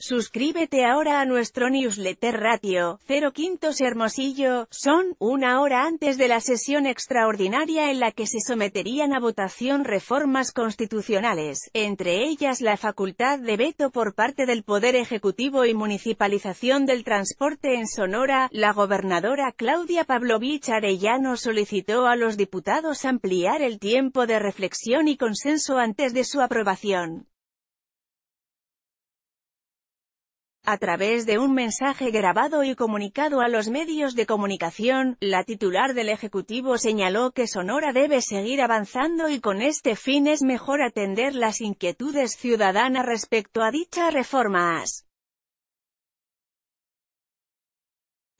Suscríbete ahora a nuestro newsletter Ratio, 0 Quintos Hermosillo, son, una hora antes de la sesión extraordinaria en la que se someterían a votación reformas constitucionales, entre ellas la facultad de veto por parte del Poder Ejecutivo y municipalización del transporte en Sonora, la gobernadora Claudia Pavlovich Arellano solicitó a los diputados ampliar el tiempo de reflexión y consenso antes de su aprobación. A través de un mensaje grabado y comunicado a los medios de comunicación, la titular del Ejecutivo señaló que Sonora debe seguir avanzando y con este fin es mejor atender las inquietudes ciudadanas respecto a dichas reformas.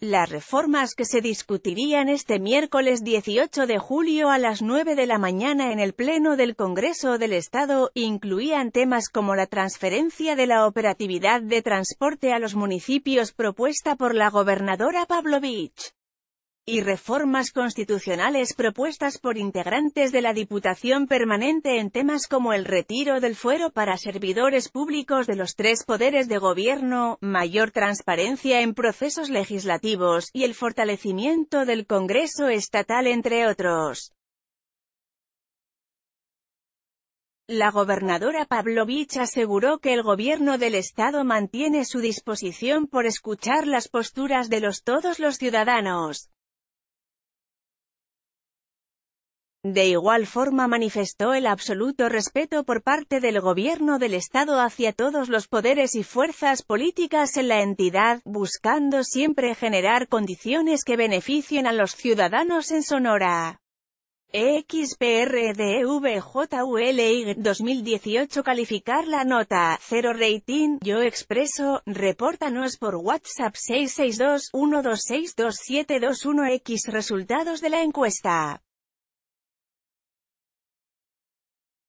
Las reformas que se discutirían este miércoles 18 de julio a las 9 de la mañana en el Pleno del Congreso del Estado, incluían temas como la transferencia de la operatividad de transporte a los municipios propuesta por la gobernadora Pavlovich y reformas constitucionales propuestas por integrantes de la Diputación Permanente en temas como el retiro del fuero para servidores públicos de los tres poderes de gobierno, mayor transparencia en procesos legislativos, y el fortalecimiento del Congreso Estatal entre otros. La gobernadora Pavlovich aseguró que el gobierno del Estado mantiene su disposición por escuchar las posturas de los todos los ciudadanos. De igual forma manifestó el absoluto respeto por parte del gobierno del Estado hacia todos los poderes y fuerzas políticas en la entidad, buscando siempre generar condiciones que beneficien a los ciudadanos en Sonora. XPRDVJULY 2018 Calificar la nota, 0 rating, yo expreso, repórtanos por WhatsApp 662-1262721X Resultados de la encuesta